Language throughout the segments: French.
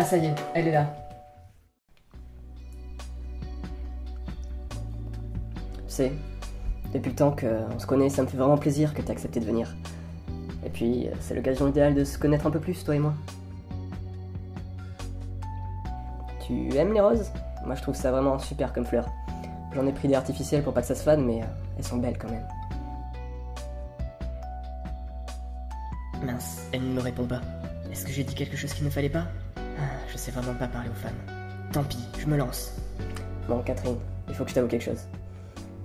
Ah, ça y est, elle est là. Tu sais, depuis le temps qu'on se connaît, ça me fait vraiment plaisir que aies accepté de venir. Et puis, euh, c'est l'occasion idéale de se connaître un peu plus, toi et moi. Tu aimes les roses Moi, je trouve ça vraiment super comme fleur. J'en ai pris des artificielles pour pas que ça se fade, mais euh, elles sont belles quand même. Mince, elle ne me répond pas. Est-ce que j'ai dit quelque chose qu'il ne fallait pas ah, je sais vraiment pas parler aux femmes. Tant pis, je me lance. Bon, Catherine, il faut que je t'avoue quelque chose.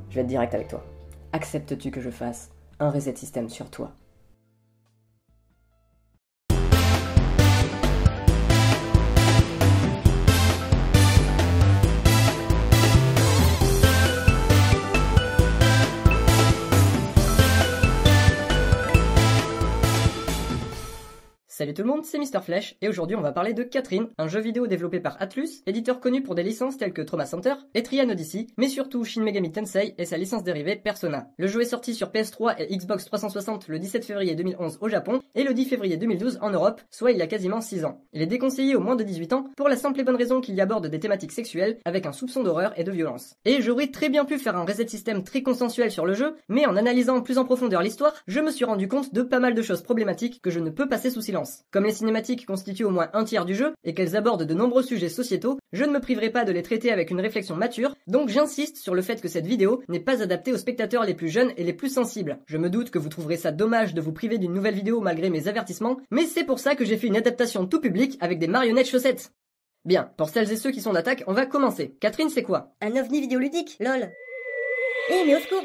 Je vais être direct avec toi. Acceptes-tu que je fasse un reset système sur toi tout le monde, c'est Mister Flash, et aujourd'hui on va parler de Catherine, un jeu vidéo développé par Atlus, éditeur connu pour des licences telles que Trauma Center et Trian Odyssey, mais surtout Shin Megami Tensei et sa licence dérivée Persona. Le jeu est sorti sur PS3 et Xbox 360 le 17 février 2011 au Japon et le 10 février 2012 en Europe, soit il y a quasiment 6 ans. Il est déconseillé aux moins de 18 ans pour la simple et bonne raison qu'il y aborde des thématiques sexuelles avec un soupçon d'horreur et de violence. Et j'aurais très bien pu faire un reset système très consensuel sur le jeu, mais en analysant plus en profondeur l'histoire, je me suis rendu compte de pas mal de choses problématiques que je ne peux passer sous silence. Comme les cinématiques constituent au moins un tiers du jeu et qu'elles abordent de nombreux sujets sociétaux, je ne me priverai pas de les traiter avec une réflexion mature, donc j'insiste sur le fait que cette vidéo n'est pas adaptée aux spectateurs les plus jeunes et les plus sensibles. Je me doute que vous trouverez ça dommage de vous priver d'une nouvelle vidéo malgré mes avertissements, mais c'est pour ça que j'ai fait une adaptation tout public avec des marionnettes chaussettes. Bien, pour celles et ceux qui sont d'attaque, on va commencer. Catherine, c'est quoi Un ovni vidéoludique, lol eh, au secours,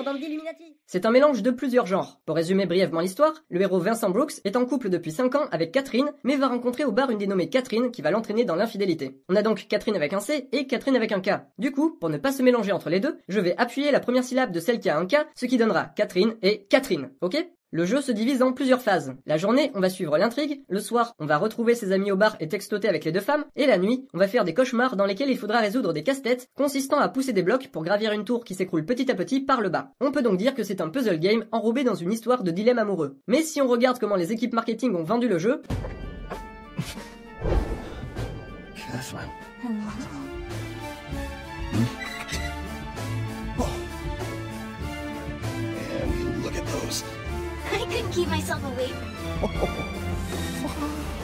C'est un mélange de plusieurs genres. Pour résumer brièvement l'histoire, le héros Vincent Brooks est en couple depuis 5 ans avec Catherine, mais va rencontrer au bar une dénommée Catherine qui va l'entraîner dans l'infidélité. On a donc Catherine avec un C et Catherine avec un K. Du coup, pour ne pas se mélanger entre les deux, je vais appuyer la première syllabe de celle qui a un K, ce qui donnera Catherine et Catherine, ok le jeu se divise en plusieurs phases. La journée, on va suivre l'intrigue, le soir, on va retrouver ses amis au bar et textoter avec les deux femmes, et la nuit, on va faire des cauchemars dans lesquels il faudra résoudre des casse-têtes consistant à pousser des blocs pour gravir une tour qui s'écroule petit à petit par le bas. On peut donc dire que c'est un puzzle game enrobé dans une histoire de dilemme amoureux. Mais si on regarde comment les équipes marketing ont vendu le jeu... I couldn't keep myself awake.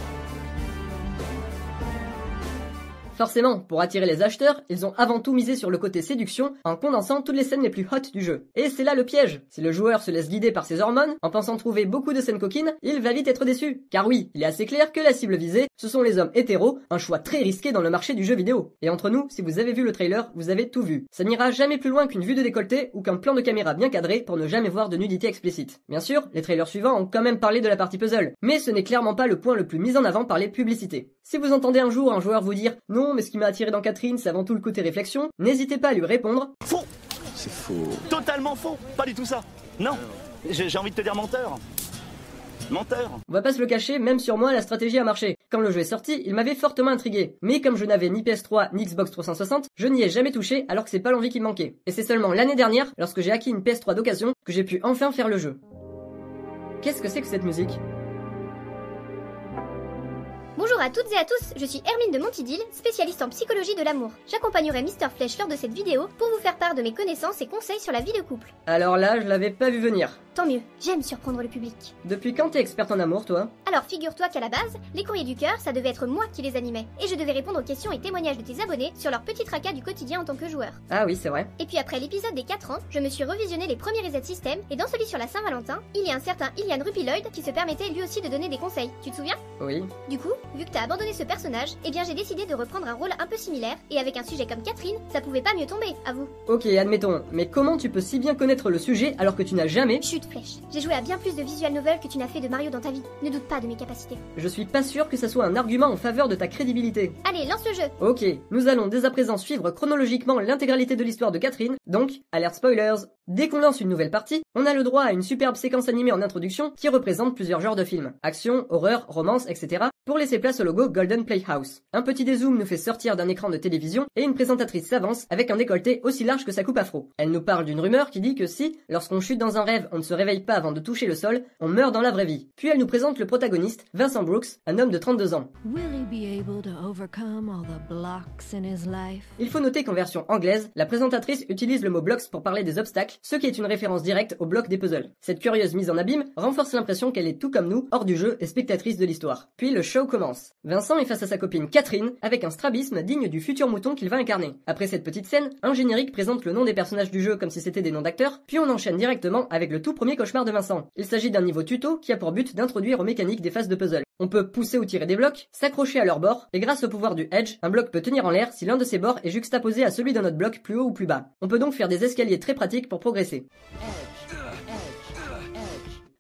Forcément, pour attirer les acheteurs, ils ont avant tout misé sur le côté séduction en condensant toutes les scènes les plus hot du jeu. Et c'est là le piège. Si le joueur se laisse guider par ses hormones, en pensant trouver beaucoup de scènes coquines, il va vite être déçu. Car oui, il est assez clair que la cible visée, ce sont les hommes hétéros, un choix très risqué dans le marché du jeu vidéo. Et entre nous, si vous avez vu le trailer, vous avez tout vu. Ça n'ira jamais plus loin qu'une vue de décolleté ou qu'un plan de caméra bien cadré pour ne jamais voir de nudité explicite. Bien sûr, les trailers suivants ont quand même parlé de la partie puzzle, mais ce n'est clairement pas le point le plus mis en avant par les publicités. Si vous entendez un jour un joueur vous dire non mais ce qui m'a attiré dans Catherine, c'est avant tout le côté réflexion. N'hésitez pas à lui répondre. Faux C'est faux. Totalement faux Pas du tout ça Non J'ai envie de te dire menteur Menteur On va pas se le cacher, même sur moi, la stratégie a marché. Quand le jeu est sorti, il m'avait fortement intrigué. Mais comme je n'avais ni PS3 ni Xbox 360, je n'y ai jamais touché alors que c'est pas l'envie qui me manquait. Et c'est seulement l'année dernière, lorsque j'ai acquis une PS3 d'occasion, que j'ai pu enfin faire le jeu. Qu'est-ce que c'est que cette musique Bonjour à toutes et à tous, je suis Hermine de Montidil, spécialiste en psychologie de l'amour. J'accompagnerai Mister Flèche lors de cette vidéo pour vous faire part de mes connaissances et conseils sur la vie de couple. Alors là, je l'avais pas vu venir. Tant mieux, j'aime surprendre le public. Depuis quand t'es experte en amour, toi Alors figure-toi qu'à la base, les courriers du cœur, ça devait être moi qui les animais. Et je devais répondre aux questions et témoignages de tes abonnés sur leur petit tracas du quotidien en tant que joueur. Ah oui, c'est vrai. Et puis après l'épisode des 4 ans, je me suis revisionné les premiers resets système et dans celui sur la Saint-Valentin, il y a un certain Ilian Rupiloid qui se permettait lui aussi de donner des conseils. Tu te souviens Oui. Du coup, Vu que t'as abandonné ce personnage, eh bien j'ai décidé de reprendre un rôle un peu similaire, et avec un sujet comme Catherine, ça pouvait pas mieux tomber, à vous. Ok, admettons, mais comment tu peux si bien connaître le sujet alors que tu n'as jamais... Chute Flèche, j'ai joué à bien plus de visual novel que tu n'as fait de Mario dans ta vie, ne doute pas de mes capacités. Je suis pas sûr que ça soit un argument en faveur de ta crédibilité. Allez, lance le jeu Ok, nous allons dès à présent suivre chronologiquement l'intégralité de l'histoire de Catherine, donc, alerte spoilers Dès qu'on lance une nouvelle partie, on a le droit à une superbe séquence animée en introduction qui représente plusieurs genres de films, action, horreur, romance, etc., pour laisser place au logo Golden Playhouse. Un petit dézoom nous fait sortir d'un écran de télévision et une présentatrice s'avance avec un décolleté aussi large que sa coupe afro. Elle nous parle d'une rumeur qui dit que si, lorsqu'on chute dans un rêve, on ne se réveille pas avant de toucher le sol, on meurt dans la vraie vie. Puis elle nous présente le protagoniste, Vincent Brooks, un homme de 32 ans. Il faut noter qu'en version anglaise, la présentatrice utilise le mot blocks pour parler des obstacles, ce qui est une référence directe au bloc des puzzles. Cette curieuse mise en abîme renforce l'impression qu'elle est tout comme nous, hors du jeu et spectatrice de l'histoire. Puis le show commence. Vincent est face à sa copine Catherine, avec un strabisme digne du futur mouton qu'il va incarner. Après cette petite scène, un générique présente le nom des personnages du jeu comme si c'était des noms d'acteurs, puis on enchaîne directement avec le tout premier cauchemar de Vincent. Il s'agit d'un niveau tuto qui a pour but d'introduire aux mécaniques des phases de puzzle. On peut pousser ou tirer des blocs, s'accrocher à leurs bords, et grâce au pouvoir du edge, un bloc peut tenir en l'air si l'un de ses bords est juxtaposé à celui d'un autre bloc plus haut ou plus bas. On peut donc faire des escaliers très pratiques pour progresser.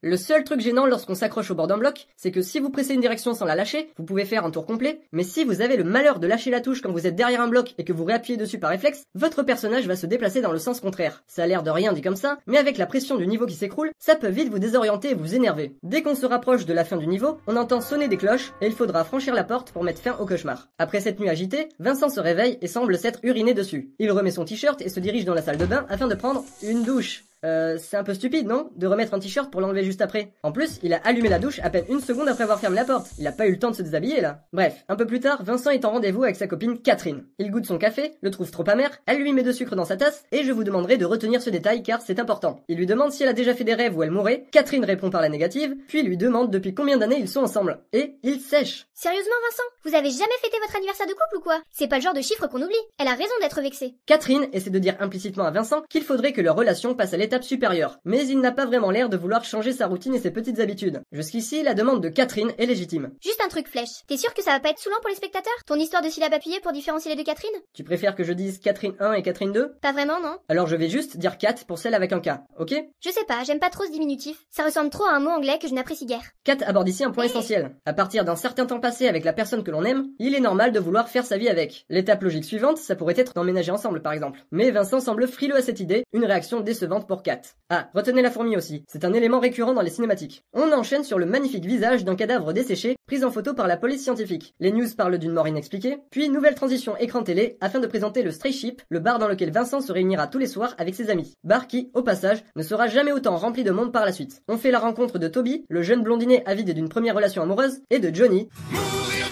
Le seul truc gênant lorsqu'on s'accroche au bord d'un bloc, c'est que si vous pressez une direction sans la lâcher, vous pouvez faire un tour complet, mais si vous avez le malheur de lâcher la touche quand vous êtes derrière un bloc et que vous réappuyez dessus par réflexe, votre personnage va se déplacer dans le sens contraire. Ça a l'air de rien dit comme ça, mais avec la pression du niveau qui s'écroule, ça peut vite vous désorienter et vous énerver. Dès qu'on se rapproche de la fin du niveau, on entend sonner des cloches et il faudra franchir la porte pour mettre fin au cauchemar. Après cette nuit agitée, Vincent se réveille et semble s'être uriné dessus. Il remet son t-shirt et se dirige dans la salle de bain afin de prendre une douche. Euh, c'est un peu stupide, non De remettre un t-shirt pour l'enlever juste après. En plus, il a allumé la douche à peine une seconde après avoir fermé la porte. Il a pas eu le temps de se déshabiller là. Bref, un peu plus tard, Vincent est en rendez-vous avec sa copine Catherine. Il goûte son café, le trouve trop amer, elle lui met de sucre dans sa tasse et je vous demanderai de retenir ce détail car c'est important. Il lui demande si elle a déjà fait des rêves où elle mourait, Catherine répond par la négative, puis lui demande depuis combien d'années ils sont ensemble. Et il sèche. Sérieusement Vincent, vous avez jamais fêté votre anniversaire de couple ou quoi C'est pas le genre de chiffre qu'on oublie. Elle a raison d'être vexée. Catherine essaie de dire implicitement à Vincent qu'il faudrait que leur relation passe à l'état supérieure, mais il n'a pas vraiment l'air de vouloir changer sa routine et ses petites habitudes. Jusqu'ici, la demande de Catherine est légitime. Juste un truc, Flèche. T'es sûr que ça va pas être saoulant pour les spectateurs Ton histoire de syllabe appuyée pour différencier les deux Catherine Tu préfères que je dise Catherine 1 et Catherine 2 Pas vraiment, non. Alors je vais juste dire Cat pour celle avec un K, ok Je sais pas, j'aime pas trop ce diminutif. Ça ressemble trop à un mot anglais que je n'apprécie guère. Cat aborde ici un point eh. essentiel. À partir d'un certain temps passé avec la personne que l'on aime, il est normal de vouloir faire sa vie avec. L'étape logique suivante, ça pourrait être d'emménager ensemble par exemple. Mais Vincent semble frileux à cette idée, une réaction décevante pour 4 Ah, retenez la fourmi aussi, c'est un élément récurrent dans les cinématiques. On enchaîne sur le magnifique visage d'un cadavre desséché, pris en photo par la police scientifique. Les news parlent d'une mort inexpliquée, puis nouvelle transition écran télé afin de présenter le Stray Ship, le bar dans lequel Vincent se réunira tous les soirs avec ses amis. Bar qui, au passage, ne sera jamais autant rempli de monde par la suite. On fait la rencontre de Toby, le jeune blondinet avide d'une première relation amoureuse, et de Johnny. Mourir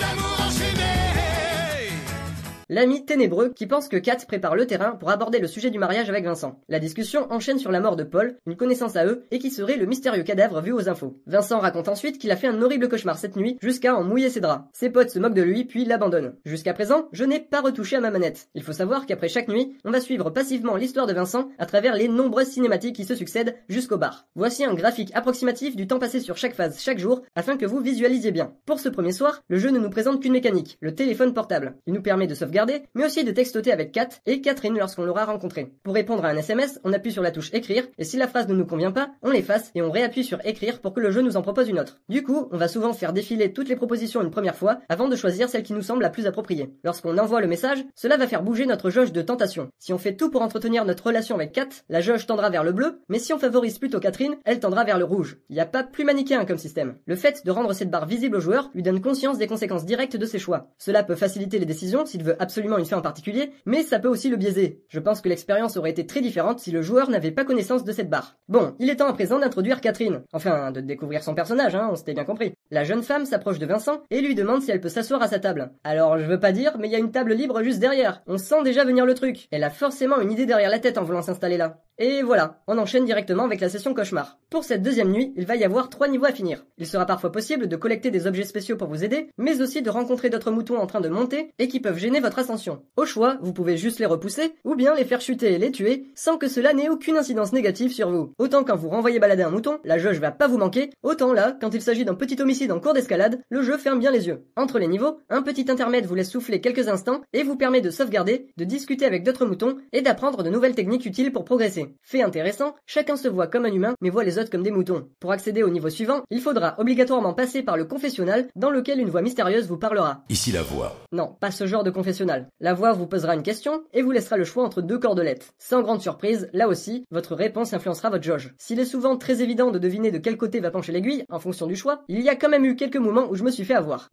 L'ami ténébreux qui pense que Kat prépare le terrain pour aborder le sujet du mariage avec Vincent. La discussion enchaîne sur la mort de Paul, une connaissance à eux, et qui serait le mystérieux cadavre vu aux infos. Vincent raconte ensuite qu'il a fait un horrible cauchemar cette nuit jusqu'à en mouiller ses draps. Ses potes se moquent de lui puis l'abandonnent. Jusqu'à présent, je n'ai pas retouché à ma manette. Il faut savoir qu'après chaque nuit, on va suivre passivement l'histoire de Vincent à travers les nombreuses cinématiques qui se succèdent jusqu'au bar. Voici un graphique approximatif du temps passé sur chaque phase chaque jour afin que vous visualisiez bien. Pour ce premier soir, le jeu ne nous présente qu'une mécanique, le téléphone portable. Il nous permet de sauvegarder mais aussi de textoter avec Kat et Catherine lorsqu'on l'aura rencontré. Pour répondre à un SMS, on appuie sur la touche écrire, et si la phrase ne nous convient pas, on l'efface et on réappuie sur écrire pour que le jeu nous en propose une autre. Du coup, on va souvent faire défiler toutes les propositions une première fois avant de choisir celle qui nous semble la plus appropriée. Lorsqu'on envoie le message, cela va faire bouger notre jauge de tentation. Si on fait tout pour entretenir notre relation avec Kat, la jauge tendra vers le bleu, mais si on favorise plutôt Catherine, elle tendra vers le rouge. Il n'y a pas plus manichéen comme système. Le fait de rendre cette barre visible au joueur lui donne conscience des conséquences directes de ses choix. Cela peut faciliter les décisions s'il veut absolument une fin en particulier, mais ça peut aussi le biaiser. Je pense que l'expérience aurait été très différente si le joueur n'avait pas connaissance de cette barre. Bon, il est temps à présent d'introduire Catherine. Enfin, de découvrir son personnage, hein, on s'était bien compris. La jeune femme s'approche de Vincent et lui demande si elle peut s'asseoir à sa table. Alors, je veux pas dire, mais il y a une table libre juste derrière. On sent déjà venir le truc. Elle a forcément une idée derrière la tête en voulant s'installer là. Et voilà, on enchaîne directement avec la session cauchemar. Pour cette deuxième nuit, il va y avoir trois niveaux à finir. Il sera parfois possible de collecter des objets spéciaux pour vous aider, mais aussi de rencontrer d'autres moutons en train de monter et qui peuvent gêner votre ascension. Au choix, vous pouvez juste les repousser, ou bien les faire chuter et les tuer, sans que cela n'ait aucune incidence négative sur vous. Autant quand vous renvoyez balader un mouton, la jauge va pas vous manquer, autant là, quand il s'agit d'un petit homicide en cours d'escalade, le jeu ferme bien les yeux. Entre les niveaux, un petit intermède vous laisse souffler quelques instants et vous permet de sauvegarder, de discuter avec d'autres moutons et d'apprendre de nouvelles techniques utiles pour progresser. Fait intéressant, chacun se voit comme un humain mais voit les autres comme des moutons. Pour accéder au niveau suivant, il faudra obligatoirement passer par le confessionnal dans lequel une voix mystérieuse vous parlera. Ici la voix. Non, pas ce genre de confessionnal. La voix vous posera une question et vous laissera le choix entre deux cordelettes. Sans grande surprise, là aussi, votre réponse influencera votre jauge. S'il est souvent très évident de deviner de quel côté va pencher l'aiguille, en fonction du choix, il y a quand même eu quelques moments où je me suis fait avoir.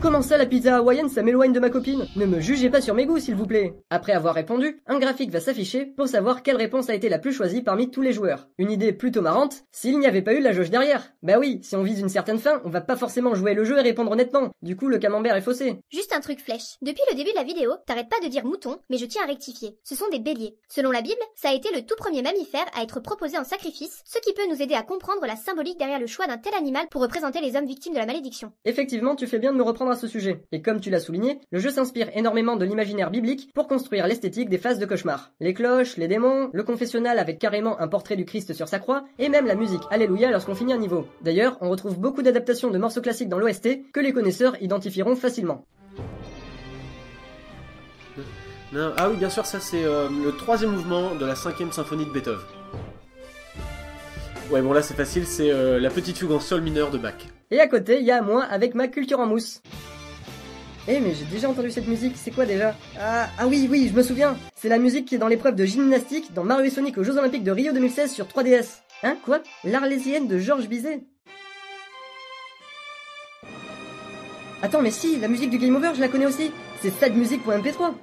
Comment ça la pizza hawaïenne ça m'éloigne de ma copine Ne me jugez pas sur mes goûts s'il vous plaît Après avoir répondu, un graphique va s'afficher pour savoir quelle réponse a été la plus choisie parmi tous les joueurs. Une idée plutôt marrante, s'il n'y avait pas eu la jauge derrière. Bah oui, si on vise une certaine fin, on va pas forcément jouer le jeu et répondre honnêtement. Du coup le camembert est faussé. Juste un truc flèche. Depuis le début de la vidéo, t'arrêtes pas de dire mouton, mais je tiens à rectifier. Ce sont des béliers. Selon la Bible, ça a été le tout premier mammifère à être proposé en sacrifice, ce qui peut nous aider à comprendre la symbolique derrière le choix d'un tel animal pour représenter les hommes victimes de la malédiction. Effectivement, tu fais bien me reprendre à ce sujet. Et comme tu l'as souligné, le jeu s'inspire énormément de l'imaginaire biblique pour construire l'esthétique des phases de cauchemar. Les cloches, les démons, le confessionnal avec carrément un portrait du Christ sur sa croix, et même la musique Alléluia lorsqu'on finit un niveau. D'ailleurs, on retrouve beaucoup d'adaptations de morceaux classiques dans l'OST que les connaisseurs identifieront facilement. ah oui, bien sûr, ça c'est euh, le troisième mouvement de la cinquième symphonie de Beethoven. Ouais, bon là c'est facile, c'est euh, la petite fugue en sol mineur de Bach. Et à côté, il y a moi avec ma culture en mousse. Eh mais j'ai déjà entendu cette musique, c'est quoi déjà ah, ah oui, oui, je me souviens C'est la musique qui est dans l'épreuve de gymnastique dans Mario et Sonic aux Jeux Olympiques de Rio 2016 sur 3DS. Hein, quoi L'Arlésienne de Georges Bizet Attends, mais si, la musique du Game Over, je la connais aussi C'est pour musique mp 3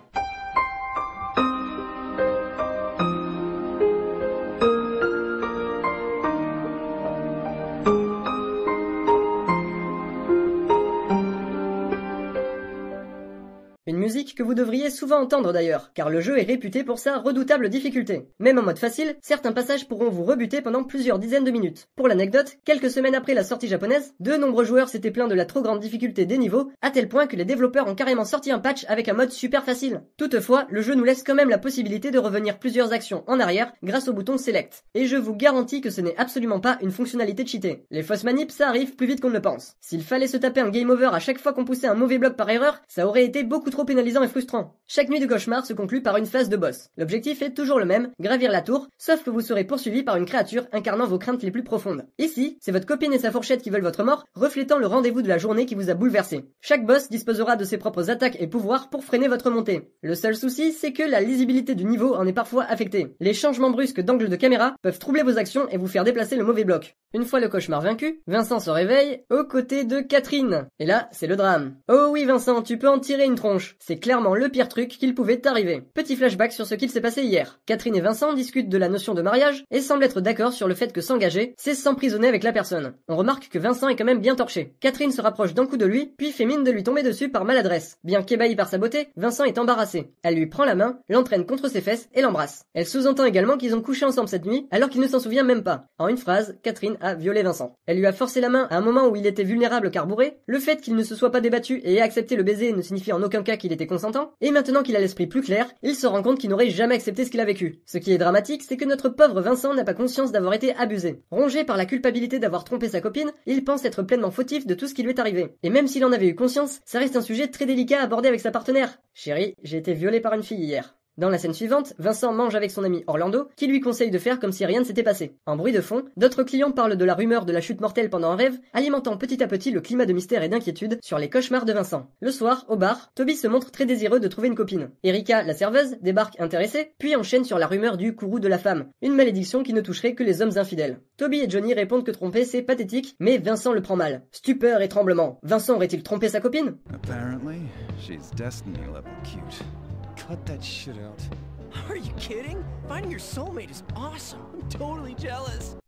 vous devriez souvent entendre d'ailleurs, car le jeu est réputé pour sa redoutable difficulté. Même en mode facile, certains passages pourront vous rebuter pendant plusieurs dizaines de minutes. Pour l'anecdote, quelques semaines après la sortie japonaise, de nombreux joueurs s'étaient plaints de la trop grande difficulté des niveaux, à tel point que les développeurs ont carrément sorti un patch avec un mode super facile. Toutefois, le jeu nous laisse quand même la possibilité de revenir plusieurs actions en arrière grâce au bouton Select. Et je vous garantis que ce n'est absolument pas une fonctionnalité cheatée. Les fausses manips, ça arrive plus vite qu'on ne le pense. S'il fallait se taper un game over à chaque fois qu'on poussait un mauvais bloc par erreur, ça aurait été beaucoup trop pénalisant et frustrant frustrant. Chaque nuit de cauchemar se conclut par une phase de boss. L'objectif est toujours le même, gravir la tour, sauf que vous serez poursuivi par une créature incarnant vos craintes les plus profondes. Ici, c'est votre copine et sa fourchette qui veulent votre mort, reflétant le rendez-vous de la journée qui vous a bouleversé. Chaque boss disposera de ses propres attaques et pouvoirs pour freiner votre montée. Le seul souci, c'est que la lisibilité du niveau en est parfois affectée. Les changements brusques d'angle de caméra peuvent troubler vos actions et vous faire déplacer le mauvais bloc. Une fois le cauchemar vaincu, Vincent se réveille aux côtés de Catherine. Et là, c'est le drame. Oh oui Vincent, tu peux en tirer une tronche. C'est clairement le pire truc qu'il pouvait arriver. Petit flashback sur ce qu'il s'est passé hier. Catherine et Vincent discutent de la notion de mariage et semblent être d'accord sur le fait que s'engager, c'est s'emprisonner avec la personne. On remarque que Vincent est quand même bien torché. Catherine se rapproche d'un coup de lui, puis fait mine de lui tomber dessus par maladresse. Bien qu'ébahi par sa beauté, Vincent est embarrassé. Elle lui prend la main, l'entraîne contre ses fesses et l'embrasse. Elle sous-entend également qu'ils ont couché ensemble cette nuit alors qu'il ne s'en souvient même pas. En une phrase, Catherine a violé Vincent. Elle lui a forcé la main à un moment où il était vulnérable car bourré. Le fait qu'il ne se soit pas débattu et ait accepté le baiser ne signifie en aucun cas qu'il était consentant maintenant qu'il a l'esprit plus clair, il se rend compte qu'il n'aurait jamais accepté ce qu'il a vécu. Ce qui est dramatique, c'est que notre pauvre Vincent n'a pas conscience d'avoir été abusé. Rongé par la culpabilité d'avoir trompé sa copine, il pense être pleinement fautif de tout ce qui lui est arrivé. Et même s'il en avait eu conscience, ça reste un sujet très délicat à aborder avec sa partenaire. Chérie, j'ai été violée par une fille hier. Dans la scène suivante, Vincent mange avec son ami Orlando, qui lui conseille de faire comme si rien ne s'était passé. En bruit de fond, d'autres clients parlent de la rumeur de la chute mortelle pendant un rêve, alimentant petit à petit le climat de mystère et d'inquiétude sur les cauchemars de Vincent. Le soir, au bar, Toby se montre très désireux de trouver une copine. Erika, la serveuse, débarque intéressée, puis enchaîne sur la rumeur du courroux de la femme, une malédiction qui ne toucherait que les hommes infidèles. Toby et Johnny répondent que tromper c'est pathétique, mais Vincent le prend mal. Stupeur et tremblement. Vincent aurait-il trompé sa copine Apparently, she's destiny level cute. Cut that shit out.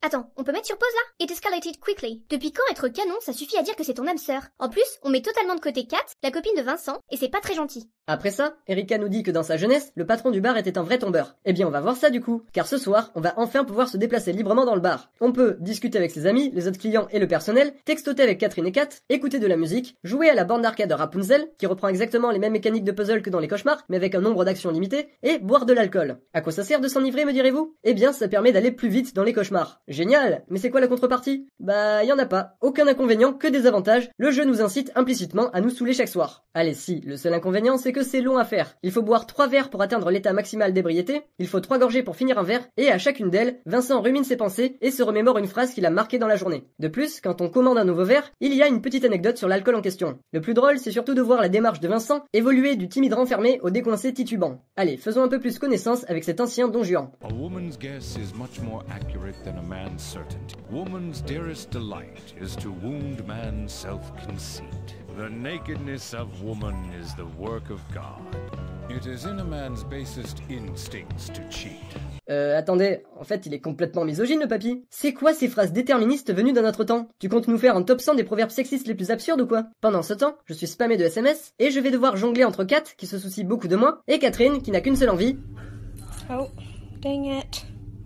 Attends, on peut mettre sur pause là It escalated quickly. Depuis quand être canon, ça suffit à dire que c'est ton âme sœur En plus, on met totalement de côté Kat, la copine de Vincent, et c'est pas très gentil. Après ça, Erika nous dit que dans sa jeunesse, le patron du bar était un vrai tombeur. Eh bien, on va voir ça du coup, car ce soir, on va enfin pouvoir se déplacer librement dans le bar. On peut discuter avec ses amis, les autres clients et le personnel, textoter avec Catherine et Kat, écouter de la musique, jouer à la bande d'arcade Rapunzel, qui reprend exactement les mêmes mécaniques de puzzle que dans les cauchemars, mais avec un nombre d'actions limité, et boire de l'alcool. À quoi ça sert de s'enivrer, me direz-vous Eh bien, ça permet d'aller plus vite dans les cauchemars. Génial Mais c'est quoi la contrepartie Bah, y en a pas. Aucun inconvénient, que des avantages. Le jeu nous incite implicitement à nous saouler chaque soir. Allez, si, le seul inconvénient, c'est que c'est long à faire. Il faut boire trois verres pour atteindre l'état maximal d'ébriété, il faut trois gorgées pour finir un verre, et à chacune d'elles, Vincent rumine ses pensées et se remémore une phrase qu'il a marquée dans la journée. De plus, quand on commande un nouveau verre, il y a une petite anecdote sur l'alcool en question. Le plus drôle, c'est surtout de voir la démarche de Vincent évoluer du timide renfermé au décoincé titubant. Allez, faisons un peu plus connaissance avec cet ancien don Juan. A woman's guess is much more accurate than a man's certainty. Woman's dearest delight is to wound man's self-conceit. The nakedness of woman is the work of God. It is in a man's basest instincts to cheat. Euh, attendez, en fait, il est complètement misogyne, le papy. C'est quoi ces phrases déterministes venues dans notre temps Tu comptes nous faire un top 100 des proverbes sexistes les plus absurdes ou quoi Pendant ce temps, je suis spammé de SMS, et je vais devoir jongler entre Kat, qui se soucie beaucoup de moi, et Catherine, qui n'a qu'une seule envie. Oh, dang it.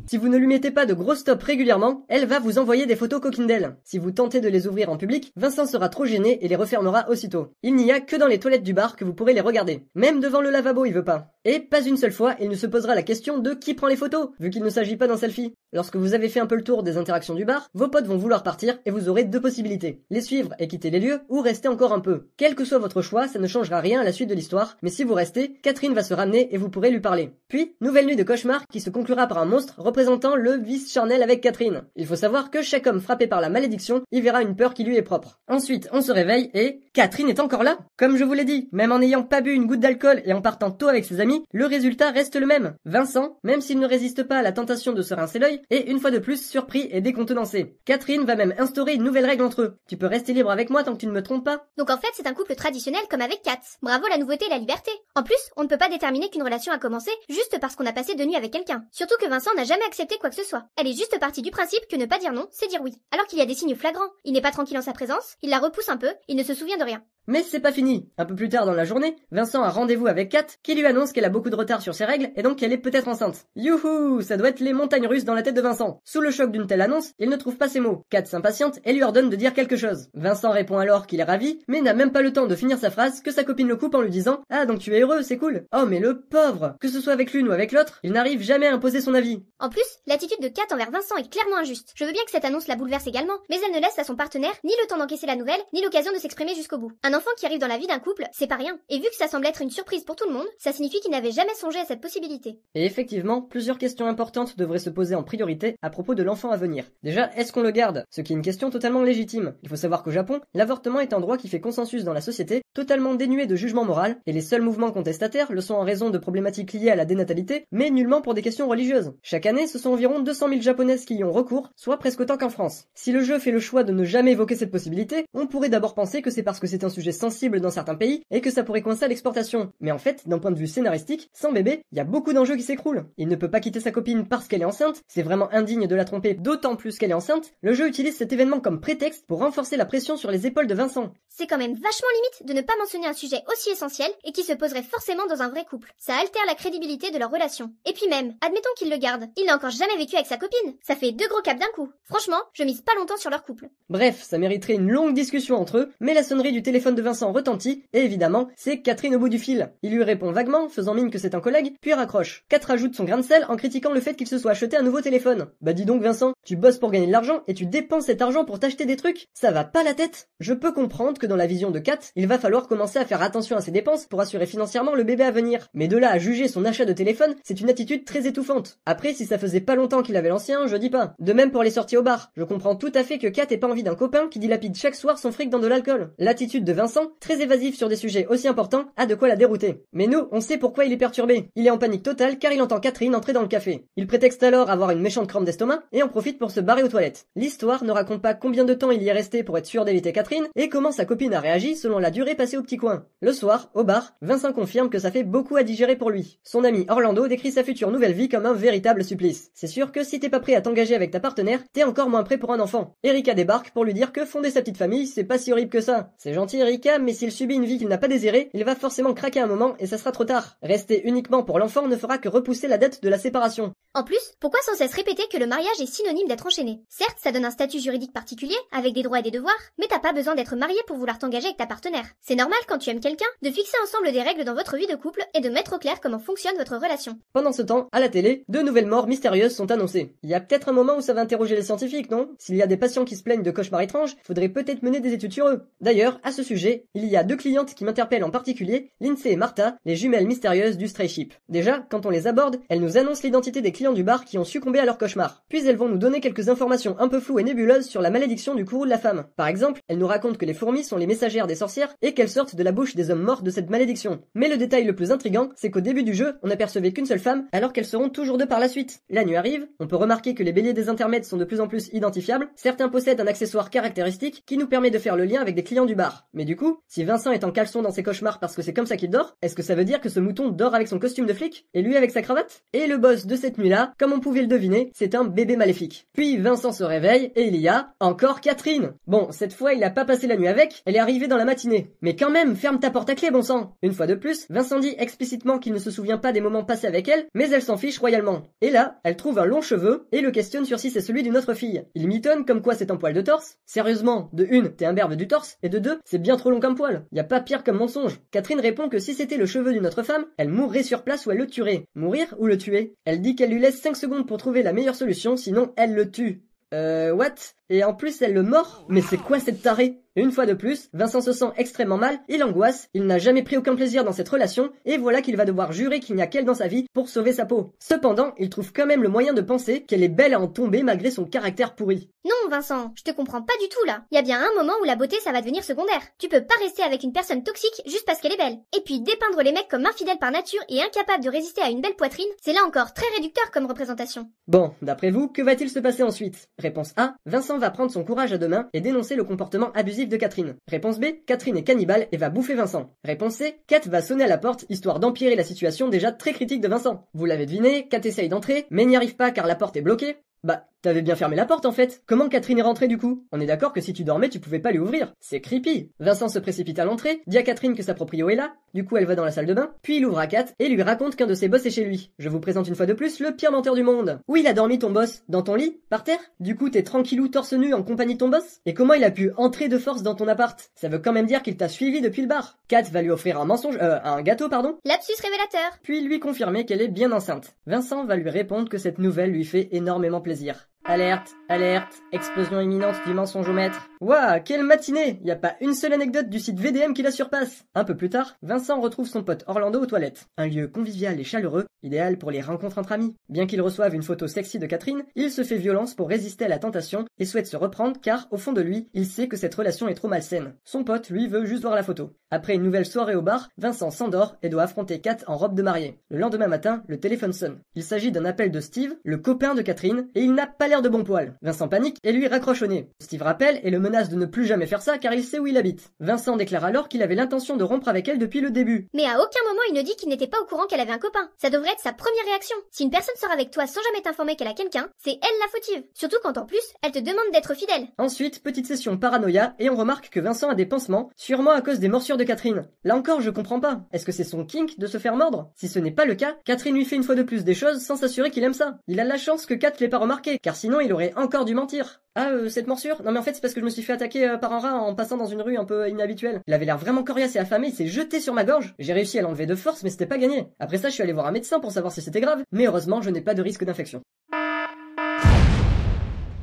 Si vous ne lui mettez pas de gros stops régulièrement, elle va vous envoyer des photos coquines d'elle. Si vous tentez de les ouvrir en public, Vincent sera trop gêné et les refermera aussitôt. Il n'y a que dans les toilettes du bar que vous pourrez les regarder. Même devant le lavabo, il veut pas. Et pas une seule fois, il ne se posera la question de qui prend les photos, vu qu'il ne s'agit pas d'un selfie. Lorsque vous avez fait un peu le tour des interactions du bar, vos potes vont vouloir partir et vous aurez deux possibilités. Les suivre et quitter les lieux, ou rester encore un peu. Quel que soit votre choix, ça ne changera rien à la suite de l'histoire, mais si vous restez, Catherine va se ramener et vous pourrez lui parler. Puis, nouvelle nuit de cauchemar qui se conclura par un monstre représentant le vice charnel avec Catherine. Il faut savoir que chaque homme frappé par la malédiction y verra une peur qui lui est propre. Ensuite, on se réveille et Catherine est encore là Comme je vous l'ai dit, même en n'ayant pas bu une goutte d'alcool et en partant tôt avec ses amis, le résultat reste le même. Vincent, même s'il ne résiste pas à la tentation de se rincer l'œil, est une fois de plus surpris et décontenancé. Catherine va même instaurer une nouvelle règle entre eux. Tu peux rester libre avec moi tant que tu ne me trompes pas. Donc en fait, c'est un couple traditionnel comme avec Kat. Bravo la nouveauté et la liberté. En plus, on ne peut pas déterminer qu'une relation a commencé juste parce qu'on a passé deux nuits avec quelqu'un. Surtout que Vincent n'a jamais accepté quoi que ce soit. Elle est juste partie du principe que ne pas dire non, c'est dire oui. Alors qu'il y a des signes flagrants. Il n'est pas tranquille en sa présence, il la repousse un peu, il ne se souvient de rien. Mais c'est pas fini. Un peu plus tard dans la journée, Vincent a rendez-vous avec Kat, qui lui annonce qu'elle a beaucoup de retard sur ses règles et donc qu'elle est peut-être enceinte. Youhou, ça doit être les montagnes russes dans la tête de Vincent. Sous le choc d'une telle annonce, il ne trouve pas ses mots. Kat s'impatiente et lui ordonne de dire quelque chose. Vincent répond alors qu'il est ravi, mais n'a même pas le temps de finir sa phrase que sa copine le coupe en lui disant Ah donc tu es heureux, c'est cool. Oh mais le pauvre, que ce soit avec l'une ou avec l'autre, il n'arrive jamais à imposer son avis. En plus, l'attitude de Kat envers Vincent est clairement injuste. Je veux bien que cette annonce la bouleverse également, mais elle ne laisse à son partenaire ni le temps d'encaisser la nouvelle, ni l'occasion de s'exprimer jusqu'au bout enfant qui arrive dans la vie d'un couple, c'est pas rien. Et vu que ça semble être une surprise pour tout le monde, ça signifie qu'il n'avait jamais songé à cette possibilité. Et effectivement, plusieurs questions importantes devraient se poser en priorité à propos de l'enfant à venir. Déjà, est-ce qu'on le garde Ce qui est une question totalement légitime. Il faut savoir qu'au Japon, l'avortement est un droit qui fait consensus dans la société, totalement dénué de jugement moral, et les seuls mouvements contestataires le sont en raison de problématiques liées à la dénatalité, mais nullement pour des questions religieuses. Chaque année, ce sont environ 200 000 japonaises qui y ont recours, soit presque autant qu'en France. Si le jeu fait le choix de ne jamais évoquer cette possibilité, on pourrait d'abord penser que c'est parce que c'est un sujet sensible dans certains pays et que ça pourrait coincer à l'exportation. Mais en fait, d'un point de vue scénaristique, sans bébé, il y a beaucoup d'enjeux qui s'écroulent. Il ne peut pas quitter sa copine parce qu'elle est enceinte, c'est vraiment indigne de la tromper, d'autant plus qu'elle est enceinte. Le jeu utilise cet événement comme prétexte pour renforcer la pression sur les épaules de Vincent. C'est quand même vachement limite de ne pas mentionner un sujet aussi essentiel et qui se poserait forcément dans un vrai couple. Ça altère la crédibilité de leur relation. Et puis même, admettons qu'il le garde, il n'a encore jamais vécu avec sa copine. Ça fait deux gros caps d'un coup. Franchement, je mise pas longtemps sur leur couple. Bref, ça mériterait une longue discussion entre eux, mais la sonnerie du téléphone de Vincent retentit, et évidemment, c'est Catherine au bout du fil. Il lui répond vaguement, faisant mine que c'est un collègue, puis raccroche. Kat rajoute son grain de sel en critiquant le fait qu'il se soit acheté un nouveau téléphone. Bah dis donc Vincent, tu bosses pour gagner de l'argent et tu dépenses cet argent pour t'acheter des trucs Ça va pas la tête Je peux comprendre que dans la vision de Kat, il va falloir commencer à faire attention à ses dépenses pour assurer financièrement le bébé à venir. Mais de là à juger son achat de téléphone, c'est une attitude très étouffante. Après, si ça faisait pas longtemps qu'il avait l'ancien, je dis pas. De même pour les sorties au bar. Je comprends tout à fait que Kat ait pas envie d'un copain qui dilapide chaque soir son fric dans de l'alcool. L'attitude Vincent, très évasif sur des sujets aussi importants, a de quoi la dérouter. Mais nous, on sait pourquoi il est perturbé. Il est en panique totale car il entend Catherine entrer dans le café. Il prétexte alors avoir une méchante crampe d'estomac et en profite pour se barrer aux toilettes. L'histoire ne raconte pas combien de temps il y est resté pour être sûr d'éviter Catherine et comment sa copine a réagi selon la durée passée au petit coin. Le soir, au bar, Vincent confirme que ça fait beaucoup à digérer pour lui. Son ami Orlando décrit sa future nouvelle vie comme un véritable supplice. C'est sûr que si t'es pas prêt à t'engager avec ta partenaire, t'es encore moins prêt pour un enfant. Erika débarque pour lui dire que fonder sa petite famille, c'est pas si horrible que ça. C'est gentil, mais s'il subit une vie qu'il n'a pas désirée, il va forcément craquer un moment et ça sera trop tard. Rester uniquement pour l'enfant ne fera que repousser la date de la séparation. En plus, pourquoi sans cesse répéter que le mariage est synonyme d'être enchaîné Certes, ça donne un statut juridique particulier, avec des droits et des devoirs, mais t'as pas besoin d'être marié pour vouloir t'engager avec ta partenaire. C'est normal quand tu aimes quelqu'un de fixer ensemble des règles dans votre vie de couple et de mettre au clair comment fonctionne votre relation. Pendant ce temps, à la télé, deux nouvelles morts mystérieuses sont annoncées. Il y a peut-être un moment où ça va interroger les scientifiques, non S'il y a des patients qui se plaignent de cauchemars étranges, faudrait peut-être mener des études sur eux. D'ailleurs, à ce sujet, il y a deux clientes qui m'interpellent en particulier, Lindsay et Martha, les jumelles mystérieuses du Stray Déjà, quand on les aborde, elles nous annoncent l'identité des clients du bar qui ont succombé à leur cauchemar. Puis elles vont nous donner quelques informations un peu floues et nébuleuses sur la malédiction du courroux de la femme. Par exemple, elles nous racontent que les fourmis sont les messagères des sorcières et qu'elles sortent de la bouche des hommes morts de cette malédiction. Mais le détail le plus intrigant, c'est qu'au début du jeu, on n'apercevait qu'une seule femme, alors qu'elles seront toujours deux par la suite. La nuit arrive, on peut remarquer que les béliers des intermèdes sont de plus en plus identifiables, certains possèdent un accessoire caractéristique qui nous permet de faire le lien avec des clients du bar du coup, si Vincent est en caleçon dans ses cauchemars parce que c'est comme ça qu'il dort, est-ce que ça veut dire que ce mouton dort avec son costume de flic et lui avec sa cravate Et le boss de cette nuit-là, comme on pouvait le deviner, c'est un bébé maléfique. Puis Vincent se réveille et il y a encore Catherine. Bon, cette fois, il a pas passé la nuit avec, elle est arrivée dans la matinée. Mais quand même, ferme ta porte à clé, bon sang. Une fois de plus, Vincent dit explicitement qu'il ne se souvient pas des moments passés avec elle, mais elle s'en fiche royalement. Et là, elle trouve un long cheveu et le questionne sur si c'est celui d'une autre fille. Il mitonne comme quoi c'est un poil de torse. Sérieusement, de une, t'es un berbe du torse, et de deux, c'est bien trop long qu'un poil. Y a pas pire comme mensonge. Catherine répond que si c'était le cheveu d'une autre femme, elle mourrait sur place ou elle le tuerait. Mourir ou le tuer Elle dit qu'elle lui laisse 5 secondes pour trouver la meilleure solution, sinon elle le tue. Euh, what et en plus, elle le mord. Mais c'est quoi cette tarée Une fois de plus, Vincent se sent extrêmement mal, il angoisse, il n'a jamais pris aucun plaisir dans cette relation, et voilà qu'il va devoir jurer qu'il n'y a qu'elle dans sa vie pour sauver sa peau. Cependant, il trouve quand même le moyen de penser qu'elle est belle à en tomber malgré son caractère pourri. Non, Vincent, je te comprends pas du tout là. Il y a bien un moment où la beauté ça va devenir secondaire. Tu peux pas rester avec une personne toxique juste parce qu'elle est belle. Et puis dépeindre les mecs comme infidèles par nature et incapables de résister à une belle poitrine, c'est là encore très réducteur comme représentation. Bon, d'après vous, que va-t-il se passer ensuite Réponse A, Vincent va prendre son courage à deux mains et dénoncer le comportement abusif de Catherine. Réponse B, Catherine est cannibale et va bouffer Vincent. Réponse C, Cat va sonner à la porte histoire d'empirer la situation déjà très critique de Vincent. Vous l'avez deviné, Kat essaye d'entrer, mais n'y arrive pas car la porte est bloquée. Bah, T'avais bien fermé la porte en fait. Comment Catherine est rentrée du coup On est d'accord que si tu dormais, tu pouvais pas lui ouvrir. C'est creepy. Vincent se précipite à l'entrée, dit à Catherine que sa proprio est là. Du coup, elle va dans la salle de bain, puis il ouvre à Kat et lui raconte qu'un de ses boss est chez lui. Je vous présente une fois de plus le pire menteur du monde. Où il a dormi ton boss Dans ton lit Par terre Du coup, t'es tranquillou torse nu en compagnie de ton boss Et comment il a pu entrer de force dans ton appart Ça veut quand même dire qu'il t'a suivi depuis le bar. Kat va lui offrir un mensonge, euh, un gâteau pardon. Lapsus révélateur. Puis lui confirmer qu'elle est bien enceinte. Vincent va lui répondre que cette nouvelle lui fait énormément plaisir. Alerte, alerte, explosion imminente du mensongeomètre. Waouh, quelle matinée Il Y a pas une seule anecdote du site VDM qui la surpasse Un peu plus tard, Vincent retrouve son pote Orlando aux toilettes. Un lieu convivial et chaleureux, idéal pour les rencontres entre amis. Bien qu'il reçoive une photo sexy de Catherine, il se fait violence pour résister à la tentation et souhaite se reprendre car, au fond de lui, il sait que cette relation est trop malsaine. Son pote, lui, veut juste voir la photo. Après une nouvelle soirée au bar, Vincent s'endort et doit affronter Kat en robe de mariée. Le lendemain matin, le téléphone sonne. Il s'agit d'un appel de Steve, le copain de Catherine, et il n'a pas l'air de bon poil. Vincent panique et lui raccroche au nez. Steve rappelle et le de ne plus jamais faire ça car il sait où il habite. Vincent déclare alors qu'il avait l'intention de rompre avec elle depuis le début. Mais à aucun moment il ne dit qu'il n'était pas au courant qu'elle avait un copain. Ça devrait être sa première réaction. Si une personne sort avec toi sans jamais t'informer qu'elle a quelqu'un, c'est elle la fautive. Surtout quand en plus, elle te demande d'être fidèle. Ensuite, petite session paranoïa et on remarque que Vincent a des pansements, sûrement à cause des morsures de Catherine. Là encore, je comprends pas. Est-ce que c'est son kink de se faire mordre Si ce n'est pas le cas, Catherine lui fait une fois de plus des choses sans s'assurer qu'il aime ça. Il a la chance que Kat l'ait pas remarqué, car sinon il aurait encore dû mentir. Ah, euh, cette morsure Non, mais en fait, c'est parce que je me suis fait attaquer euh, par un rat en passant dans une rue un peu inhabituelle. Il avait l'air vraiment coriace et affamé, il s'est jeté sur ma gorge. J'ai réussi à l'enlever de force, mais c'était pas gagné. Après ça, je suis allé voir un médecin pour savoir si c'était grave, mais heureusement, je n'ai pas de risque d'infection.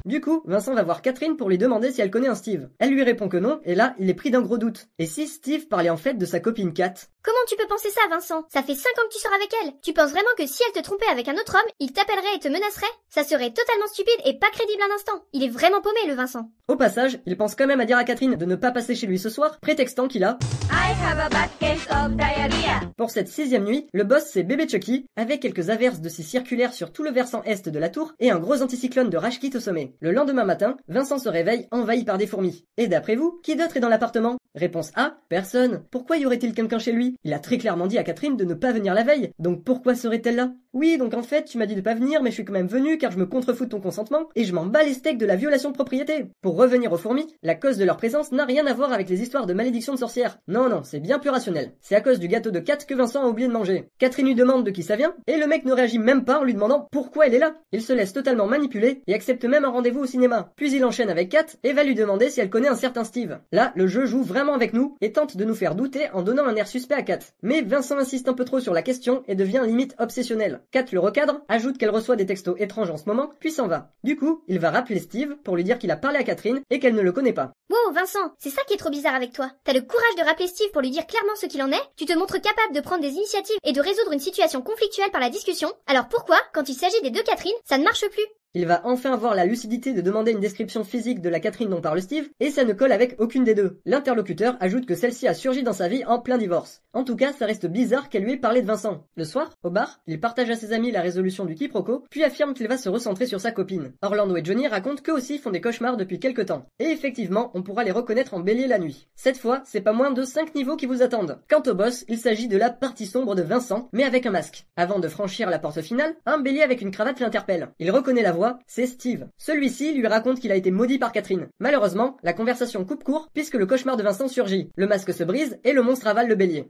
Du coup, Vincent va voir Catherine pour lui demander si elle connaît un Steve. Elle lui répond que non, et là, il est pris d'un gros doute. Et si Steve parlait en fait de sa copine Kat Comment tu peux penser ça, Vincent Ça fait 5 ans que tu sors avec elle. Tu penses vraiment que si elle te trompait avec un autre homme, il t'appellerait et te menacerait Ça serait totalement stupide et pas crédible un instant. Il est vraiment paumé, le Vincent. Au passage, il pense quand même à dire à Catherine de ne pas passer chez lui ce soir, prétextant qu'il a... Pour cette sixième nuit, le boss c'est bébé Chucky, avec quelques averses de scie circulaires sur tout le versant est de la tour et un gros anticyclone de Rashkit au sommet. Le lendemain matin, Vincent se réveille envahi par des fourmis. Et d'après vous, qui d'autre est dans l'appartement Réponse A, personne. Pourquoi y aurait-il quelqu'un chez lui Il a très clairement dit à Catherine de ne pas venir la veille, donc pourquoi serait-elle là oui, donc en fait, tu m'as dit de pas venir, mais je suis quand même venu car je me contrefous de ton consentement et je m'en bats les steaks de la violation de propriété. Pour revenir aux fourmis, la cause de leur présence n'a rien à voir avec les histoires de malédiction de sorcières. Non, non, c'est bien plus rationnel. C'est à cause du gâteau de Kat que Vincent a oublié de manger. Catherine lui demande de qui ça vient et le mec ne réagit même pas en lui demandant pourquoi elle est là. Il se laisse totalement manipuler et accepte même un rendez-vous au cinéma. Puis il enchaîne avec Kat et va lui demander si elle connaît un certain Steve. Là, le jeu joue vraiment avec nous et tente de nous faire douter en donnant un air suspect à Kat. Mais Vincent insiste un peu trop sur la question et devient limite obsessionnel. Kat le recadre, ajoute qu'elle reçoit des textos étranges en ce moment, puis s'en va. Du coup, il va rappeler Steve pour lui dire qu'il a parlé à Catherine et qu'elle ne le connaît pas. Wow, Vincent, c'est ça qui est trop bizarre avec toi. T'as le courage de rappeler Steve pour lui dire clairement ce qu'il en est, tu te montres capable de prendre des initiatives et de résoudre une situation conflictuelle par la discussion, alors pourquoi, quand il s'agit des deux Catherine, ça ne marche plus il va enfin avoir la lucidité de demander une description physique de la Catherine dont parle Steve, et ça ne colle avec aucune des deux. L'interlocuteur ajoute que celle-ci a surgi dans sa vie en plein divorce. En tout cas, ça reste bizarre qu'elle lui ait parlé de Vincent. Le soir, au bar, il partage à ses amis la résolution du quiproquo, puis affirme qu'il va se recentrer sur sa copine. Orlando et Johnny racontent qu'eux aussi font des cauchemars depuis quelques temps. Et effectivement, on pourra les reconnaître en bélier la nuit. Cette fois, c'est pas moins de 5 niveaux qui vous attendent. Quant au boss, il s'agit de la partie sombre de Vincent, mais avec un masque. Avant de franchir la porte finale, un bélier avec une cravate l'interpelle. Il reconnaît la voix c'est Steve. Celui-ci lui raconte qu'il a été maudit par Catherine. Malheureusement, la conversation coupe court puisque le cauchemar de Vincent surgit. Le masque se brise et le monstre avale le bélier.